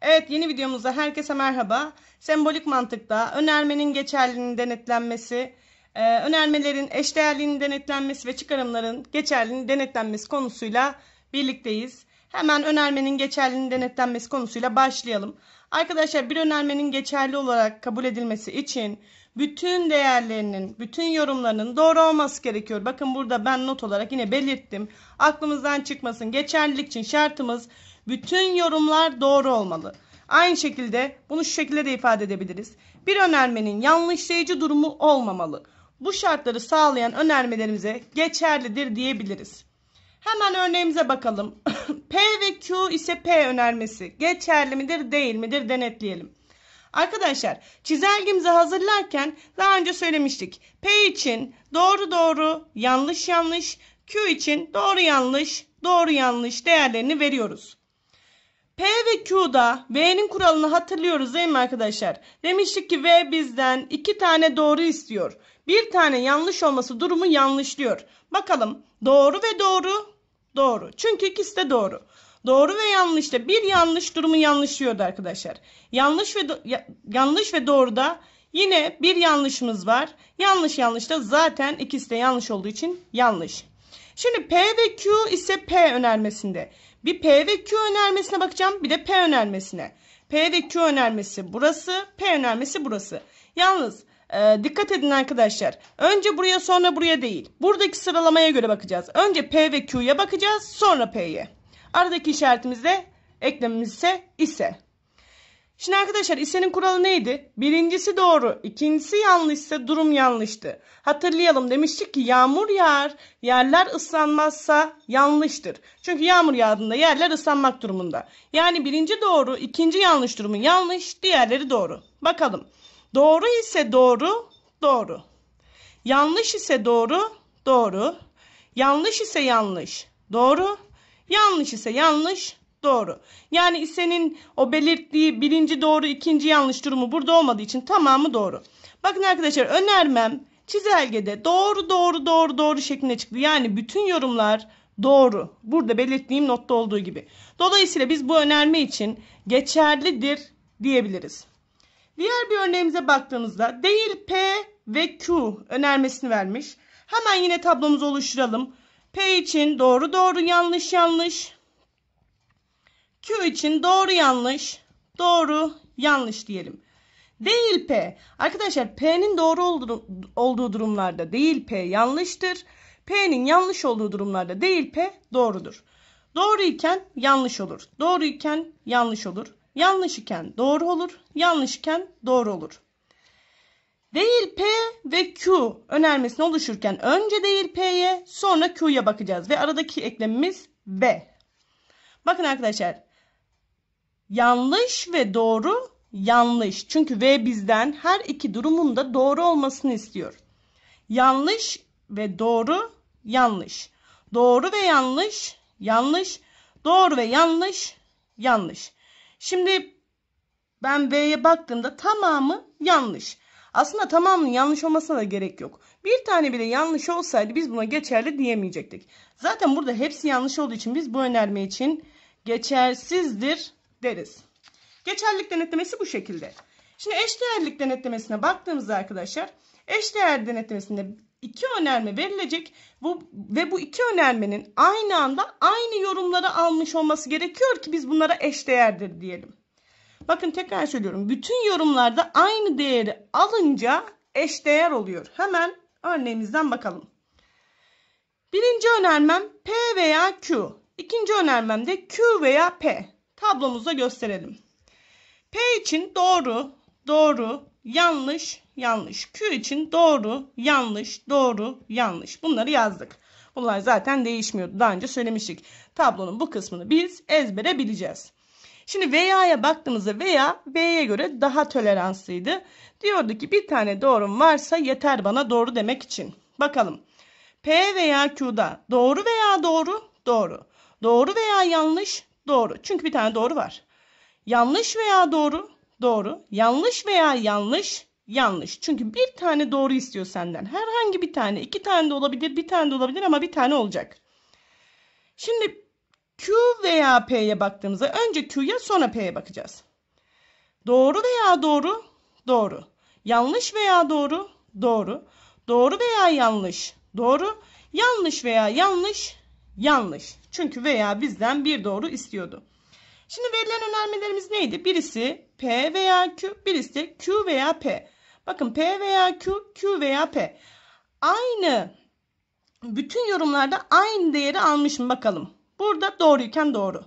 Evet yeni videomuzda herkese merhaba. Sembolik mantıkta önermenin geçerliliğinin denetlenmesi, e, önermelerin eşdeğerliğinin denetlenmesi ve çıkarımların geçerliliğinin denetlenmesi konusuyla birlikteyiz. Hemen önermenin geçerliliğinin denetlenmesi konusuyla başlayalım. Arkadaşlar bir önermenin geçerli olarak kabul edilmesi için bütün değerlerinin, bütün yorumlarının doğru olması gerekiyor. Bakın burada ben not olarak yine belirttim. Aklımızdan çıkmasın. Geçerlilik için şartımız bütün yorumlar doğru olmalı. Aynı şekilde bunu şu şekilde de ifade edebiliriz. Bir önermenin yanlışlayıcı durumu olmamalı. Bu şartları sağlayan önermelerimize geçerlidir diyebiliriz. Hemen örneğimize bakalım. P ve Q ise P önermesi. Geçerli midir değil midir denetleyelim. Arkadaşlar çizelgimizi hazırlarken daha önce söylemiştik. P için doğru doğru yanlış yanlış Q için doğru yanlış doğru yanlış değerlerini veriyoruz. P ve Q'da V'nin kuralını hatırlıyoruz değil mi arkadaşlar? Demiştik ki V bizden iki tane doğru istiyor. Bir tane yanlış olması durumu yanlışlıyor. Bakalım doğru ve doğru doğru. Çünkü ikisi de doğru. Doğru ve yanlışta bir yanlış durumu yanlışlıyordu arkadaşlar. Yanlış ve ya yanlış ve doğruda yine bir yanlışımız var. Yanlış yanlışta zaten ikisi de yanlış olduğu için yanlış. Şimdi P ve Q ise P önermesinde. Bir P ve Q önermesine bakacağım bir de P önermesine. P ve Q önermesi burası, P önermesi burası. Yalnız e, dikkat edin arkadaşlar. Önce buraya sonra buraya değil. Buradaki sıralamaya göre bakacağız. Önce P ve Q'ya bakacağız sonra P'ye. Aradaki işaretimiz de eklemimiz ise ise. Şimdi arkadaşlar isenin kuralı neydi? Birincisi doğru, ikincisi yanlışsa durum yanlıştı. Hatırlayalım demiştik ki yağmur yağar, yerler ıslanmazsa yanlıştır. Çünkü yağmur yağdığında yerler ıslanmak durumunda. Yani birinci doğru, ikinci yanlış durumu yanlış, diğerleri doğru. Bakalım. Doğru ise doğru, doğru. Yanlış ise doğru, doğru. Yanlış ise yanlış, doğru. Yanlış ise yanlış, Doğru. Yani senin o belirttiği birinci doğru ikinci yanlış durumu burada olmadığı için tamamı doğru. Bakın arkadaşlar önermem çizelgede doğru doğru doğru doğru şeklinde çıktı. Yani bütün yorumlar doğru. Burada belirttiğim notta olduğu gibi. Dolayısıyla biz bu önerme için geçerlidir diyebiliriz. Diğer bir örneğimize baktığımızda değil P ve Q önermesini vermiş. Hemen yine tablomuzu oluşturalım. P için doğru doğru yanlış yanlış. Q için doğru yanlış. Doğru yanlış diyelim. Değil P. Arkadaşlar P'nin doğru olduğu durumlarda değil P yanlıştır. P'nin yanlış olduğu durumlarda değil P doğrudur. Doğru iken yanlış olur. Doğru iken yanlış olur. Yanlış iken doğru olur. Yanlış iken doğru olur. Değil P ve Q önermesini oluşurken önce değil P'ye sonra Q'ya bakacağız. Ve aradaki eklemimiz B. Bakın arkadaşlar yanlış ve doğru yanlış. Çünkü V bizden her iki durumunda doğru olmasını istiyor. Yanlış ve doğru yanlış. Doğru ve yanlış yanlış. Doğru ve yanlış yanlış. Şimdi ben V'ye baktığımda tamamı yanlış. Aslında tamamının yanlış olmasına da gerek yok. Bir tane bile yanlış olsaydı biz buna geçerli diyemeyecektik. Zaten burada hepsi yanlış olduğu için biz bu önerme için geçersizdir deriz. Geçerlilik denetlemesi bu şekilde. Şimdi eşdeğerlik denetlemesine baktığımızda arkadaşlar eşdeğer denetlemesinde iki önerme verilecek bu, ve bu iki önermenin aynı anda aynı yorumları almış olması gerekiyor ki biz bunlara eşdeğerdir diyelim. Bakın tekrar söylüyorum. Bütün yorumlarda aynı değeri alınca eşdeğer oluyor. Hemen örneğimizden bakalım. Birinci önermem P veya Q. İkinci önermem de Q veya P. Tablomuza gösterelim. P için doğru, doğru, yanlış, yanlış. Q için doğru, yanlış, doğru, yanlış. Bunları yazdık. Bunlar zaten değişmiyordu. Daha önce söylemiştik. Tablonun bu kısmını biz ezbere bileceğiz. Şimdi veya'ya baktığımızda veya V'ye göre daha toleranslıydı. Diyordu ki bir tane doğrum varsa yeter bana doğru demek için. Bakalım. P veya Q'da doğru veya doğru, doğru. Doğru veya yanlış, Doğru. Çünkü bir tane doğru var. Yanlış veya doğru. Doğru. Yanlış veya yanlış. Yanlış. Çünkü bir tane doğru istiyor senden. Herhangi bir tane. iki tane de olabilir. Bir tane de olabilir ama bir tane olacak. Şimdi Q veya P'ye baktığımızda önce Q'ya sonra P'ye bakacağız. Doğru veya doğru. Doğru. Yanlış veya doğru. Doğru. Doğru veya yanlış. Doğru. Yanlış veya yanlış. Yanlış. Çünkü veya bizden bir doğru istiyordu. Şimdi verilen önermelerimiz neydi? Birisi P veya Q, birisi de Q veya P. Bakın P veya Q, Q veya P. Aynı bütün yorumlarda aynı değeri almışım bakalım. Burada doğruyken doğru.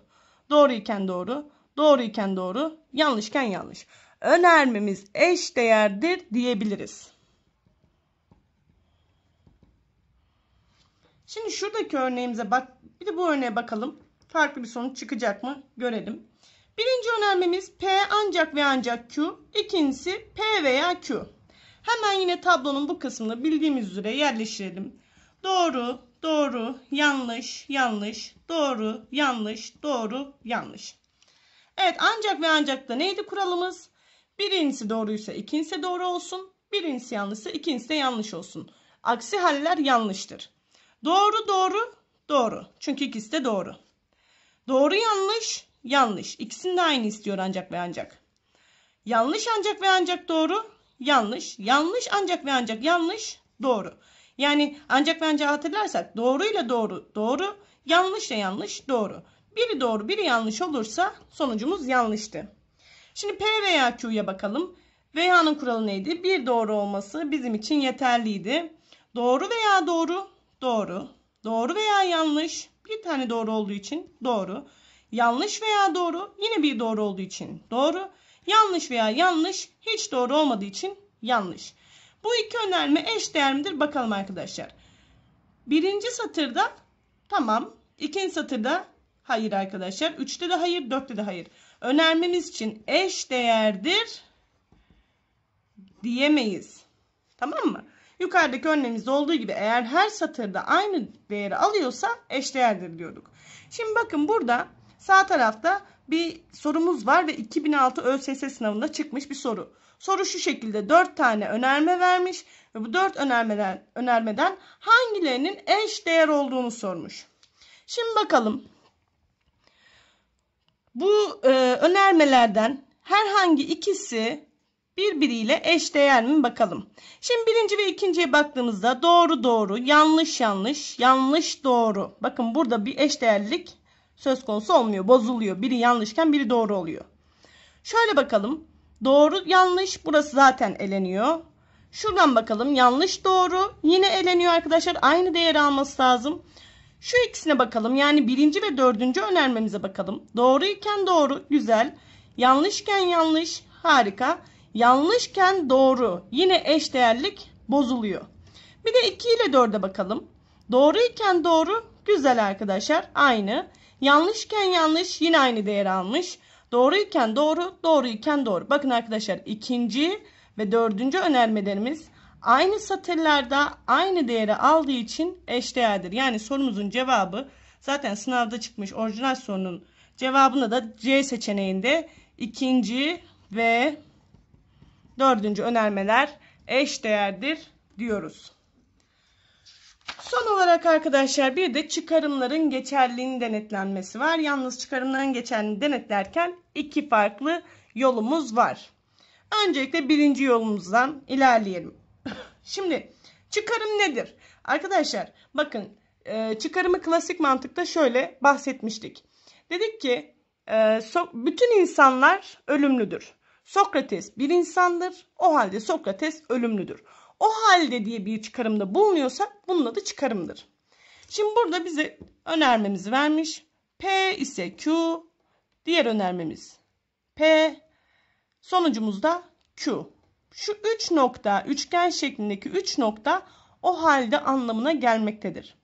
Doğruyken doğru. Doğruyken doğru. Yanlışken yanlış. Önermemiz eş değerdir diyebiliriz. Şimdi şuradaki örneğimize bak. Bir de bu örneğe bakalım. Farklı bir sonuç çıkacak mı? Görelim. Birinci önermemiz P ancak ve ancak Q. İkincisi P veya Q. Hemen yine tablonun bu kısmını bildiğimiz üzere yerleştirelim. Doğru, doğru, yanlış, yanlış, doğru, yanlış, doğru, yanlış. Evet ancak ve ancak da neydi kuralımız? Birincisi doğruysa ikincisi doğru olsun. Birincisi yanlışsa ikincisi de yanlış olsun. Aksi haller yanlıştır. Doğru doğru doğru. Çünkü ikisi de doğru. Doğru yanlış yanlış. İkisini de aynı istiyor ancak ve ancak. Yanlış ancak ve ancak doğru. Yanlış. Yanlış ancak ve ancak yanlış. Doğru. Yani ancak ve ancak hatırlarsak doğru ile doğru doğru. yanlış ile yanlış doğru. Biri doğru biri yanlış olursa sonucumuz yanlıştı. Şimdi P veya Q'ya bakalım. Veya'nın kuralı neydi? Bir doğru olması bizim için yeterliydi. Doğru veya doğru Doğru. Doğru veya yanlış. Bir tane doğru olduğu için doğru. Yanlış veya doğru yine bir doğru olduğu için doğru. Yanlış veya yanlış hiç doğru olmadığı için yanlış. Bu iki önerme eş değer midir? Bakalım arkadaşlar. Birinci satırda tamam. ikinci satırda hayır arkadaşlar. Üçte de hayır. Dörtte de hayır. Önermemiz için eş değerdir diyemeyiz. Tamam mı? Yukarıdaki örneğimizde olduğu gibi eğer her satırda aynı değeri alıyorsa eşdeğerdir diyorduk. Şimdi bakın burada sağ tarafta bir sorumuz var ve 2006 ÖSS sınavında çıkmış bir soru. Soru şu şekilde 4 tane önerme vermiş ve bu 4 önermeden, önermeden hangilerinin eş değer olduğunu sormuş. Şimdi bakalım. Bu e, önermelerden herhangi ikisi birbiriyle eşdeğer mi bakalım. Şimdi birinci ve ikinciye baktığımızda doğru doğru, yanlış yanlış, yanlış doğru. Bakın burada bir eşdeğerlik söz konusu olmuyor. Bozuluyor. Biri yanlışken biri doğru oluyor. Şöyle bakalım. Doğru yanlış burası zaten eleniyor. Şuradan bakalım yanlış doğru yine eleniyor arkadaşlar. Aynı değeri alması lazım. Şu ikisine bakalım yani birinci ve dördüncü önermemize bakalım. Doğru iken doğru güzel. Yanlışken yanlış harika. Yanlışken doğru. Yine eşdeğerlik bozuluyor. Bir de 2 ile 4'e bakalım. Doğruyken doğru güzel arkadaşlar aynı. Yanlışken yanlış yine aynı değer almış. Doğruyken doğru, doğruyken doğru. Bakın arkadaşlar ikinci ve dördüncü önermelerimiz aynı satırlarda aynı değeri aldığı için eşdeğerdir. Yani sorumuzun cevabı zaten sınavda çıkmış orijinal sorunun cevabında da C seçeneğinde ikinci ve Dördüncü önermeler eş değerdir diyoruz. Son olarak arkadaşlar bir de çıkarımların geçerliliğinin denetlenmesi var. Yalnız çıkarımların geçerliliğini denetlerken iki farklı yolumuz var. Öncelikle birinci yolumuzdan ilerleyelim. Şimdi çıkarım nedir? Arkadaşlar bakın e, çıkarımı klasik mantıkta şöyle bahsetmiştik. Dedik ki e, bütün insanlar ölümlüdür. Sokrates bir insandır. O halde Sokrates ölümlüdür. O halde diye bir çıkarımda bulunuyorsa bunun adı çıkarımdır. Şimdi burada bize önermemizi vermiş. P ise Q. Diğer önermemiz P. Sonucumuz da Q. Şu üç nokta, üçgen şeklindeki üç nokta o halde anlamına gelmektedir.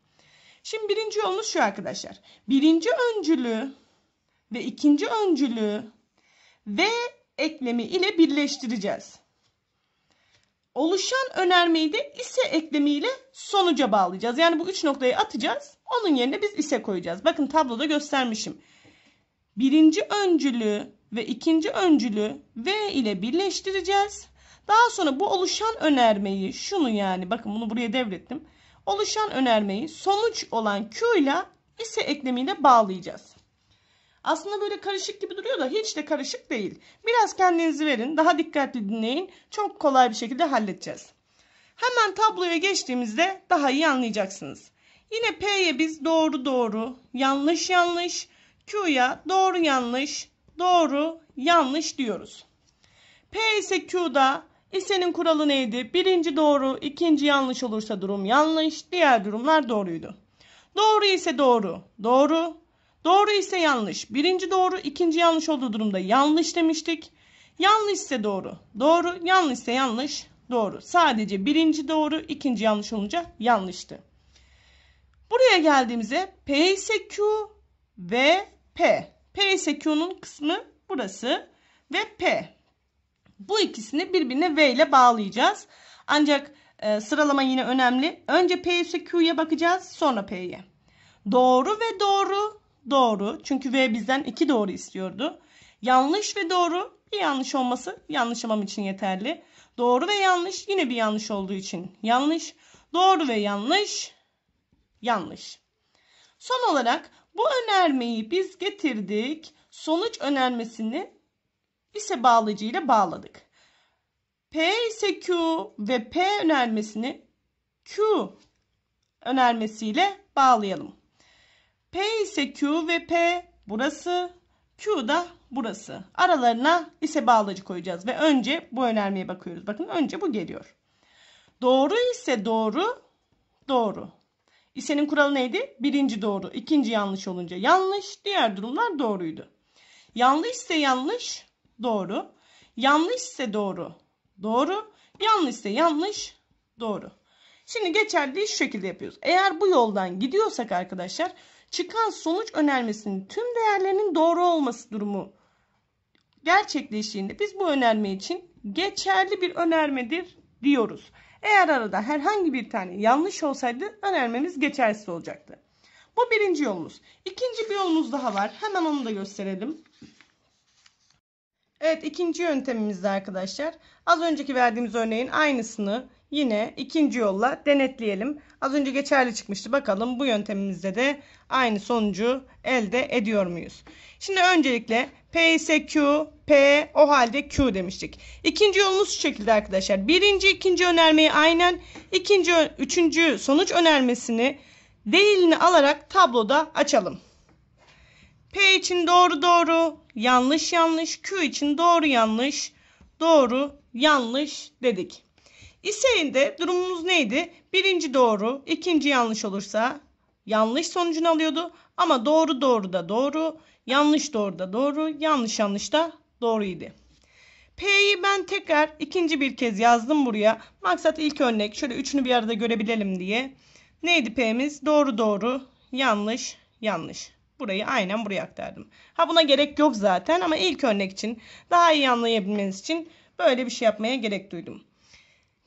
Şimdi birinci yolumuz şu arkadaşlar. Birinci öncülü ve ikinci öncülü ve eklemi ile birleştireceğiz. Oluşan önermeyi de ise eklemi ile sonuca bağlayacağız. Yani bu üç noktayı atacağız. Onun yerine biz ise koyacağız. Bakın tabloda göstermişim. Birinci öncülü ve ikinci öncülü V ile birleştireceğiz. Daha sonra bu oluşan önermeyi şunu yani bakın bunu buraya devrettim. Oluşan önermeyi sonuç olan Q ile ise eklemiyle bağlayacağız. Aslında böyle karışık gibi duruyor da hiç de karışık değil. Biraz kendinizi verin. Daha dikkatli dinleyin. Çok kolay bir şekilde halledeceğiz. Hemen tabloya geçtiğimizde daha iyi anlayacaksınız. Yine P'ye biz doğru doğru, yanlış yanlış, Q'ya doğru yanlış, doğru yanlış diyoruz. P ise Q'da lisenin e kuralı neydi? Birinci doğru, ikinci yanlış olursa durum yanlış, diğer durumlar doğruydu. Doğru ise doğru, doğru, Doğru ise yanlış. Birinci doğru, ikinci yanlış olduğu durumda yanlış demiştik. Yanlış ise doğru. Doğru, yanlış ise yanlış. Doğru. Sadece birinci doğru, ikinci yanlış olunca yanlıştı. Buraya geldiğimizde P ise Q ve P. P ise Q'nun kısmı burası ve P. Bu ikisini birbirine V ile bağlayacağız. Ancak e, sıralama yine önemli. Önce P ise Q'ya bakacağız sonra P'ye. Doğru ve doğru doğru. Çünkü V bizden 2 doğru istiyordu. Yanlış ve doğru bir yanlış olması yanlışlamam için yeterli. Doğru ve yanlış yine bir yanlış olduğu için yanlış. Doğru ve yanlış yanlış. Son olarak bu önermeyi biz getirdik. Sonuç önermesini ise bağlayıcı ile bağladık. P ise Q ve P önermesini Q önermesiyle bağlayalım. P ise Q ve P burası. Q da burası. Aralarına ise bağlacı koyacağız ve önce bu önermeye bakıyoruz. Bakın önce bu geliyor. Doğru ise doğru, doğru. İsenin kuralı neydi? Birinci doğru, ikinci yanlış olunca yanlış, diğer durumlar doğruydu. Yanlış ise yanlış, doğru. Yanlış ise doğru, doğru. Yanlış ise yanlış, doğru. Şimdi geçerli şu şekilde yapıyoruz. Eğer bu yoldan gidiyorsak arkadaşlar çıkan sonuç önermesinin tüm değerlerinin doğru olması durumu gerçekleştiğinde biz bu önerme için geçerli bir önermedir diyoruz. Eğer arada herhangi bir tane yanlış olsaydı önermemiz geçersiz olacaktı. Bu birinci yolumuz. İkinci bir yolumuz daha var. Hemen onu da gösterelim. Evet ikinci yöntemimizde arkadaşlar az önceki verdiğimiz örneğin aynısını Yine ikinci yolla denetleyelim. Az önce geçerli çıkmıştı. Bakalım bu yöntemimizde de aynı sonucu elde ediyor muyuz? Şimdi öncelikle P ise Q, P o halde Q demiştik. İkinci yolumuz şu şekilde arkadaşlar. Birinci, ikinci önermeyi aynen, ikinci, üçüncü sonuç önermesini değilini alarak tabloda açalım. P için doğru doğru, yanlış yanlış, Q için doğru yanlış, doğru yanlış dedik. İsteğinde durumumuz neydi? Birinci doğru, ikinci yanlış olursa yanlış sonucunu alıyordu. Ama doğru doğru da doğru, yanlış doğru da doğru, yanlış yanlış da doğruydu. P'yi ben tekrar ikinci bir kez yazdım buraya. Maksat ilk örnek şöyle üçünü bir arada görebilelim diye. Neydi P'miz? Doğru doğru, yanlış yanlış. Burayı aynen buraya aktardım. Ha buna gerek yok zaten ama ilk örnek için daha iyi anlayabilmeniz için böyle bir şey yapmaya gerek duydum.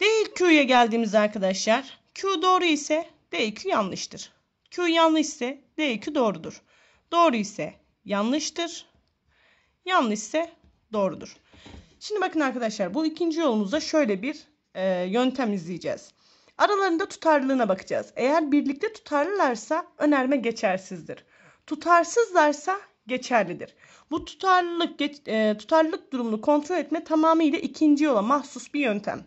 DQ'ya geldiğimiz arkadaşlar Q doğru ise DQ yanlıştır. Q yanlış ise DQ doğrudur. Doğru ise yanlıştır. Yanlış ise doğrudur. Şimdi bakın arkadaşlar bu ikinci yolumuzda şöyle bir e, yöntem izleyeceğiz. Aralarında tutarlılığına bakacağız. Eğer birlikte tutarlılarsa önerme geçersizdir. Tutarsızlarsa geçerlidir. Bu tutarlılık geç, e, tutarlılık durumunu kontrol etme tamamıyla ikinci yola mahsus bir yöntem.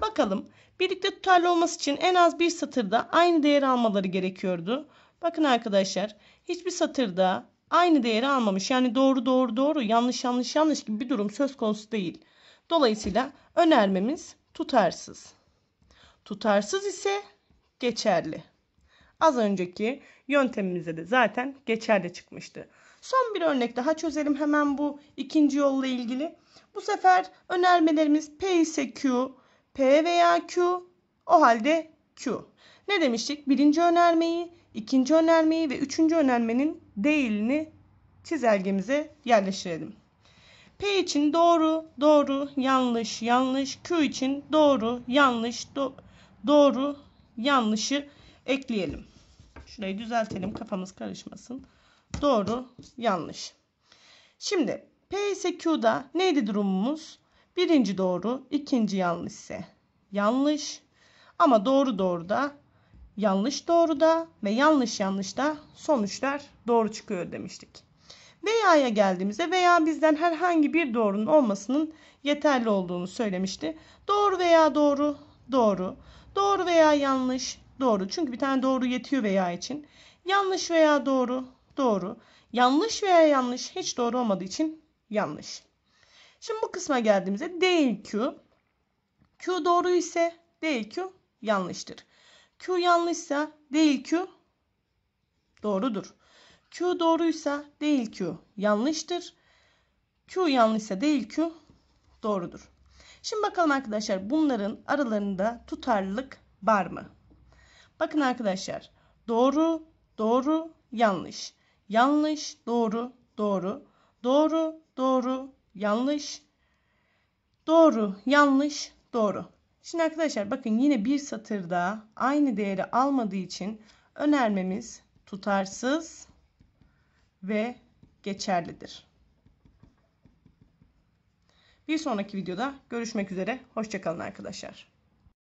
Bakalım. Birlikte tutarlı olması için en az bir satırda aynı değeri almaları gerekiyordu. Bakın arkadaşlar hiçbir satırda aynı değeri almamış. Yani doğru doğru doğru yanlış yanlış yanlış gibi bir durum söz konusu değil. Dolayısıyla önermemiz tutarsız. Tutarsız ise geçerli. Az önceki yöntemimizde de zaten geçerli çıkmıştı. Son bir örnek daha çözelim hemen bu ikinci yolla ilgili. Bu sefer önermelerimiz P ise Q, P veya Q o halde Q. Ne demiştik? Birinci önermeyi, ikinci önermeyi ve üçüncü önermenin değilini çizelgemize yerleştirelim. P için doğru, doğru, yanlış, yanlış. Q için doğru, yanlış, do doğru, yanlışı ekleyelim. Şurayı düzeltelim kafamız karışmasın. Doğru, yanlış. Şimdi P ise Q'da neydi durumumuz? Birinci doğru, ikinci yanlış ise yanlış. Ama doğru doğru da, yanlış doğru da ve yanlış yanlış da sonuçlar doğru çıkıyor demiştik. Veya'ya geldiğimizde veya bizden herhangi bir doğrunun olmasının yeterli olduğunu söylemişti. Doğru veya doğru, doğru. Doğru veya yanlış, doğru. Çünkü bir tane doğru yetiyor veya için. Yanlış veya doğru, doğru. Yanlış veya yanlış hiç doğru olmadığı için yanlış. Şimdi bu kısma geldiğimizde değil Q. Q doğru ise değil Q yanlıştır. Q yanlışsa değil Q doğrudur. Q doğruysa değil Q yanlıştır. Q yanlışsa değil Q doğrudur. Şimdi bakalım arkadaşlar bunların aralarında tutarlılık var mı? Bakın arkadaşlar doğru, doğru, yanlış. Yanlış, doğru, doğru, doğru, doğru, yanlış. Doğru, yanlış, doğru. Şimdi arkadaşlar bakın yine bir satırda aynı değeri almadığı için önermemiz tutarsız ve geçerlidir. Bir sonraki videoda görüşmek üzere. Hoşçakalın arkadaşlar.